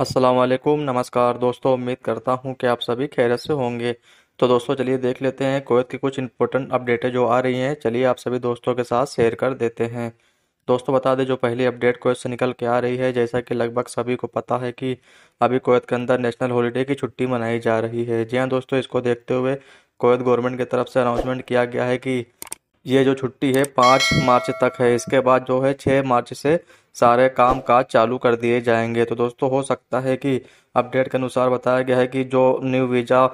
असलकुम नमस्कार दोस्तों उम्मीद करता हूँ कि आप सभी खैरत से होंगे तो दोस्तों चलिए देख लेते हैं कोवैत की कुछ इंपॉर्टेंट अपडेटें जो आ रही हैं चलिए आप सभी दोस्तों के साथ शेयर कर देते हैं दोस्तों बता दें जो पहली अपडेट कोवैत से निकल के आ रही है जैसा कि लगभग सभी को पता है कि अभी कोवैत के अंदर नेशनल हॉलीडे की छुट्टी मनाई जा रही है जी हाँ दोस्तों इसको देखते हुए कोवैत गवर्नमेंट की तरफ से अनाउंसमेंट किया गया है कि ये जो छुट्टी है पाँच मार्च तक है इसके बाद जो है छः मार्च से सारे काम काज चालू कर दिए जाएंगे तो दोस्तों हो सकता है कि अपडेट के अनुसार बताया गया है कि जो न्यू वीज़ा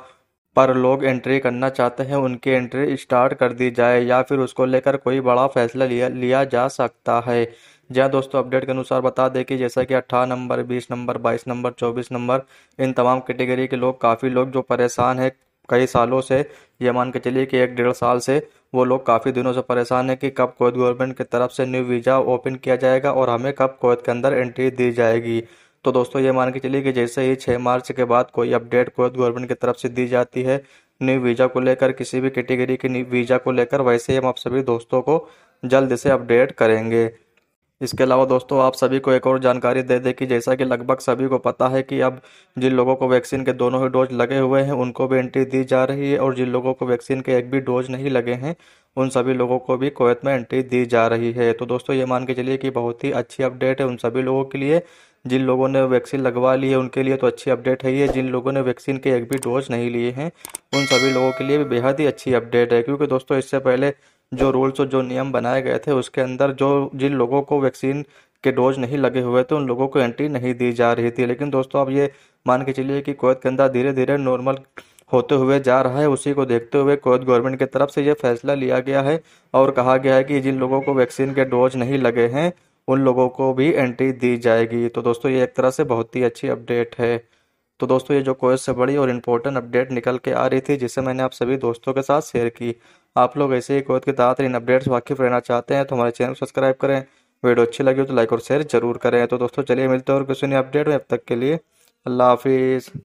पर लोग एंट्री करना चाहते हैं उनकी एंट्री स्टार्ट कर दी जाए या फिर उसको लेकर कोई बड़ा फैसला लिया लिया जा सकता है जहाँ दोस्तों अपडेट के अनुसार बता दें कि जैसा कि अट्ठारह नंबर बीस नंबर बाईस नंबर चौबीस नंबर इन तमाम कैटेगरी के लोग काफ़ी लोग जो परेशान है कई सालों से ये मान के चलिए कि एक डेढ़ साल से वो लोग काफ़ी दिनों से परेशान हैं कि कब कोवैत गवर्नमेंट की तरफ से न्यू वीज़ा ओपन किया जाएगा और हमें कब कोवैत के अंदर एंट्री दी जाएगी तो दोस्तों ये मान के चलिए कि जैसे ही छः मार्च के बाद कोई अपडेट कोवैत गवर्नमेंट की तरफ से दी जाती है न्यू वीज़ा को लेकर किसी भी कैटेगरी के वीज़ा को लेकर वैसे ही हम आप सभी दोस्तों को जल्द से अपडेट करेंगे इसके अलावा दोस्तों आप सभी को एक और जानकारी दे दें कि जैसा कि लगभग सभी को पता है कि अब जिन लोगों को वैक्सीन के दोनों ही डोज लगे हुए हैं उनको भी एंट्री दी जा रही है और जिन लोगों को वैक्सीन के एक भी डोज नहीं लगे हैं उन सभी लोगों को भी कोवैत में एंट्री दी जा रही है तो दोस्तों ये मान के चलिए कि बहुत ही अच्छी अपडेट है उन सभी लोगों के लिए जिन लोगों ने वैक्सीन लगवा ली है उनके लिए तो अच्छी अपडेट है ये जिन लोगों ने वैक्सीन के एक भी डोज नहीं लिए हैं उन सभी लोगों के लिए भी बेहद ही अच्छी अपडेट है क्योंकि दोस्तों इससे पहले जो रूल्स और जो नियम बनाए गए थे उसके अंदर जो जिन लोगों को वैक्सीन के डोज नहीं लगे हुए थे उन लोगों को एंट्री नहीं दी जा रही थी लेकिन दोस्तों आप ये मान के चलिए कि कोवैत के अंदर धीरे धीरे नॉर्मल होते हुए जा रहा है उसी को देखते हुए कोवैत गवर्नमेंट की तरफ से ये फैसला लिया गया है और कहा गया है कि जिन लोगों को वैक्सीन के डोज नहीं लगे हैं उन लोगों को भी एंट्री दी जाएगी तो दोस्तों ये एक तरह से बहुत ही अच्छी अपडेट है तो दोस्तों ये जो कोर्स से बड़ी और इम्पोर्टेंट अपडेट निकल के आ रही थी जिसे मैंने आप सभी दोस्तों के साथ शेयर की आप लोग ऐसे ही कोर्स के तहत इन अपडेट्स वाकिफ रहना चाहते हैं तो हमारे चैनल को सब्सक्राइब करें वीडियो अच्छी लगी हो तो लाइक और शेयर जरूर करें तो दोस्तों चलिए मिलते हैं और किसी नई अपडेट में अब तक के लिए अल्लाह हाफिज़